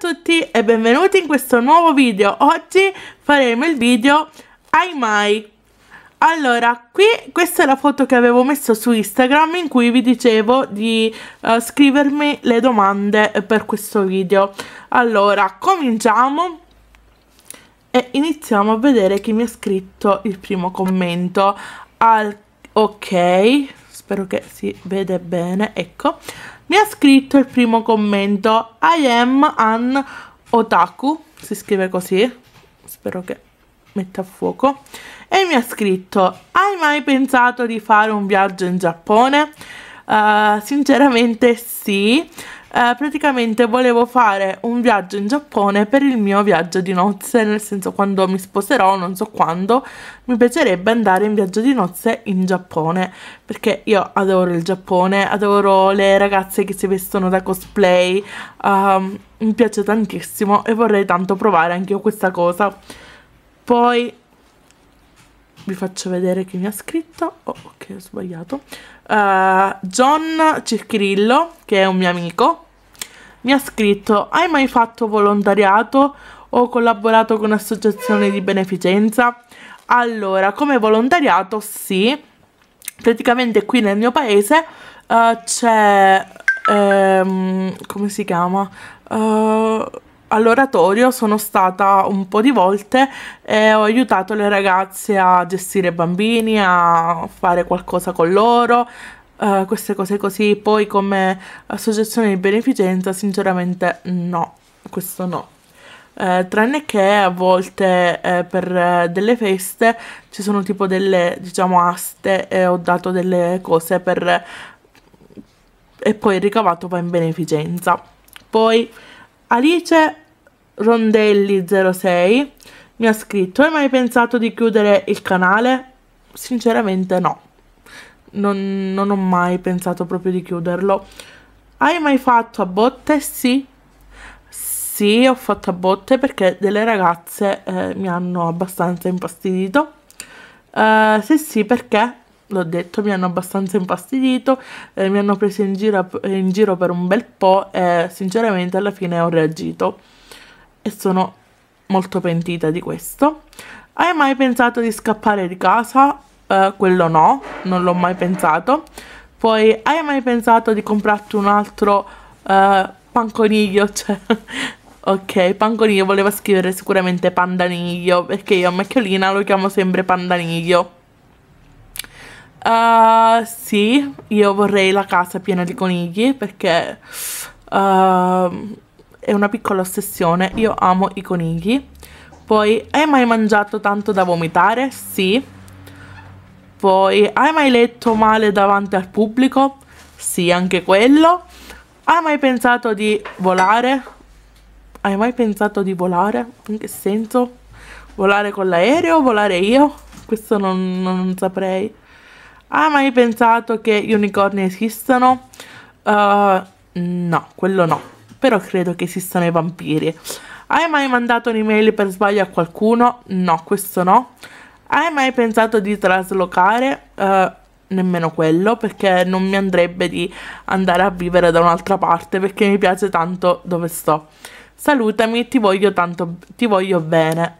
tutti e benvenuti in questo nuovo video Oggi faremo il video Ai mai Allora, qui questa è la foto che avevo messo su Instagram in cui vi dicevo di uh, scrivermi le domande per questo video Allora, cominciamo e iniziamo a vedere chi mi ha scritto il primo commento Al Ok, spero che si vede bene, ecco mi ha scritto il primo commento I am an otaku, si scrive così, spero che metta a fuoco, e mi ha scritto hai mai pensato di fare un viaggio in Giappone? Uh, sinceramente sì. Uh, praticamente volevo fare un viaggio in Giappone per il mio viaggio di nozze, nel senso quando mi sposerò, non so quando, mi piacerebbe andare in viaggio di nozze in Giappone, perché io adoro il Giappone, adoro le ragazze che si vestono da cosplay, um, mi piace tantissimo e vorrei tanto provare anche io questa cosa. Poi vi faccio vedere chi mi ha scritto. Oh, ok, ho sbagliato. Uh, John Circhirillo, che è un mio amico, mi ha scritto: Hai mai fatto volontariato o collaborato con associazioni di beneficenza? Allora, come volontariato, sì. Praticamente qui nel mio paese uh, c'è. Um, come si chiama? Uh, all'oratorio sono stata un po' di volte e ho aiutato le ragazze a gestire i bambini, a fare qualcosa con loro, uh, queste cose così. Poi come associazione di beneficenza sinceramente no, questo no. Eh, tranne che a volte eh, per delle feste ci sono tipo delle diciamo aste e ho dato delle cose per e poi il ricavato va in beneficenza poi Alice Rondelli06 mi ha scritto: Hai mai pensato di chiudere il canale? Sinceramente, no. Non, non ho mai pensato proprio di chiuderlo. Hai mai fatto a botte? Sì. Sì, ho fatto a botte perché delle ragazze eh, mi hanno abbastanza infastidito. Uh, se sì, perché? l'ho detto, mi hanno abbastanza infastidito, eh, mi hanno preso in giro, in giro, per un bel po' e sinceramente alla fine ho reagito e sono molto pentita di questo. Hai mai pensato di scappare di casa? Eh, quello no, non l'ho mai pensato. Poi, hai mai pensato di comprarti un altro eh, panconiglio? Cioè, ok, panconiglio voleva scrivere sicuramente pandaniglio, perché io a macchiolina lo chiamo sempre pandaniglio Uh, sì, io vorrei la casa piena di conigli perché uh, è una piccola ossessione. Io amo i conigli. Poi, hai mai mangiato tanto da vomitare? Sì. Poi, hai mai letto male davanti al pubblico? Sì, anche quello. Hai mai pensato di volare? Hai mai pensato di volare? In che senso? Volare con l'aereo o volare io? Questo non, non saprei. Ha ah, mai pensato che gli unicorni esistano? Uh, eh, no, quello no. Però credo che esistano i vampiri. Hai mai mandato un'email per sbaglio a qualcuno? No, questo no. Hai mai pensato di traslocare? Uh, nemmeno quello, perché non mi andrebbe di andare a vivere da un'altra parte, perché mi piace tanto dove sto. Salutami, ti voglio tanto, ti voglio bene.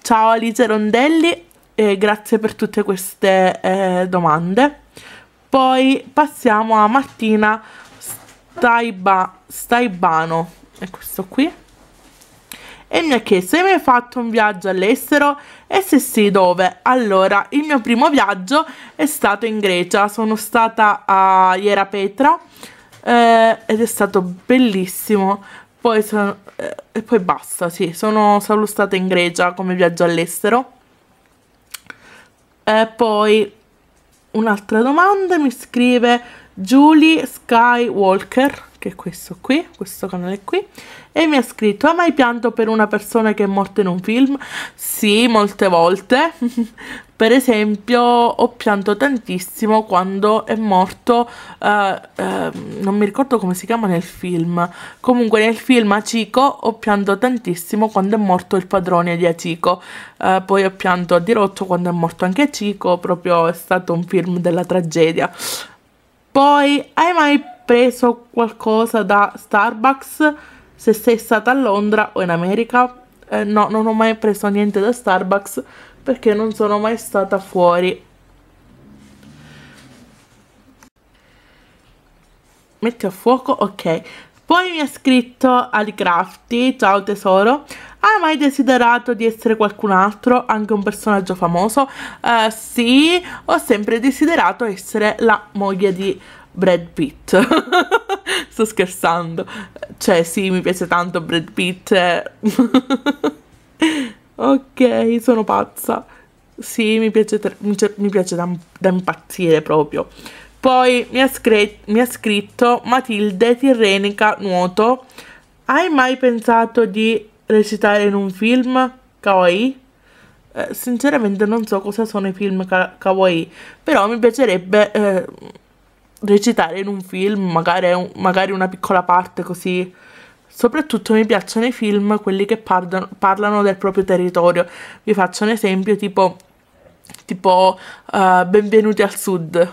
Ciao Alice Rondelli, e grazie per tutte queste eh, domande. Poi passiamo a Martina Staiba, Staibano, è questo qui. E mi ha chiesto se mi hai fatto un viaggio all'estero e se sì dove. Allora, il mio primo viaggio è stato in Grecia, sono stata a Ierapetra eh, ed è stato bellissimo. Poi, sono, eh, e poi basta, sì, sono solo stata in Grecia come viaggio all'estero. Eh, poi un'altra domanda mi scrive Julie Skywalker, che è questo qui, questo canale qui, e mi ha scritto, ha mai pianto per una persona che è morta in un film? Sì, molte volte, Per esempio ho pianto tantissimo quando è morto, uh, uh, non mi ricordo come si chiama nel film, comunque nel film Acico ho pianto tantissimo quando è morto il padrone di Acico, uh, poi ho pianto a dirotto quando è morto anche Acico, proprio è stato un film della tragedia. Poi, hai mai preso qualcosa da Starbucks se sei stata a Londra o in America? Eh, no, non ho mai preso niente da Starbucks perché non sono mai stata fuori. Metti a fuoco, ok. Poi mi ha scritto Alicrafty, ciao tesoro, hai mai desiderato di essere qualcun altro, anche un personaggio famoso? Uh, sì, ho sempre desiderato essere la moglie di Brad Pitt. Sto scherzando. Cioè, sì, mi piace tanto Brad Pitt. Eh. Ok, sono pazza. Sì, mi piace, mi, mi piace da, da, impazzire proprio. Poi mi ha, mi ha scritto Matilde Tirrenica Nuoto. Hai mai pensato di recitare in un film? Kawaii? Eh, sinceramente non so cosa sono i film ka kawaii, però mi piacerebbe eh, recitare in un film, magari, magari una piccola parte così Soprattutto mi piacciono i film quelli che parlano, parlano del proprio territorio. Vi faccio un esempio tipo, tipo uh, Benvenuti al Sud.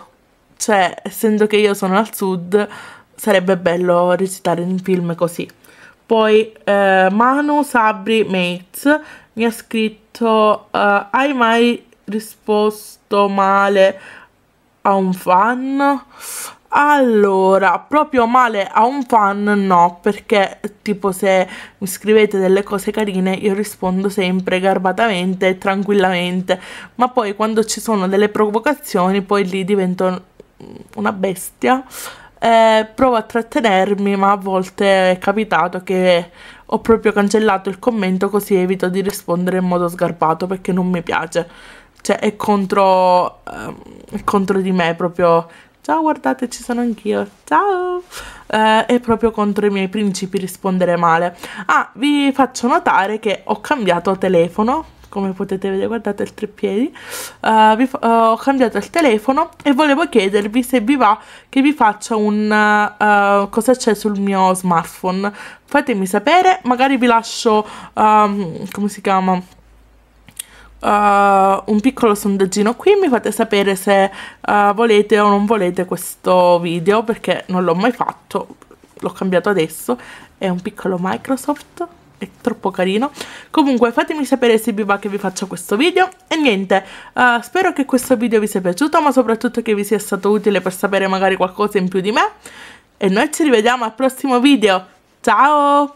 Cioè, essendo che io sono al Sud, sarebbe bello recitare un film così. Poi eh, Manu Sabri Mates mi ha scritto uh, Hai mai risposto male a un fan? Allora, proprio male a un fan no, perché tipo se mi scrivete delle cose carine io rispondo sempre garbatamente e tranquillamente, ma poi quando ci sono delle provocazioni poi lì divento una bestia. Eh, provo a trattenermi, ma a volte è capitato che ho proprio cancellato il commento così evito di rispondere in modo sgarbato perché non mi piace. Cioè è contro, eh, è contro di me proprio ciao guardate ci sono anch'io, ciao! Eh, è proprio contro i miei principi rispondere male. Ah, vi faccio notare che ho cambiato telefono, come potete vedere, guardate il treppiedi, uh, vi, uh, ho cambiato il telefono e volevo chiedervi se vi va che vi faccia un uh, cosa c'è sul mio smartphone. Fatemi sapere, magari vi lascio, um, come si chiama? uh, un piccolo sondaggino qui, mi fate sapere se uh, volete o non volete questo video perché non l'ho mai fatto, l'ho cambiato adesso, è un piccolo Microsoft è troppo carino comunque fatemi sapere se vi va che vi faccio questo video e niente uh, spero che questo video vi sia piaciuto ma soprattutto che vi sia stato utile per sapere magari qualcosa in più di me e noi ci rivediamo al prossimo video ciao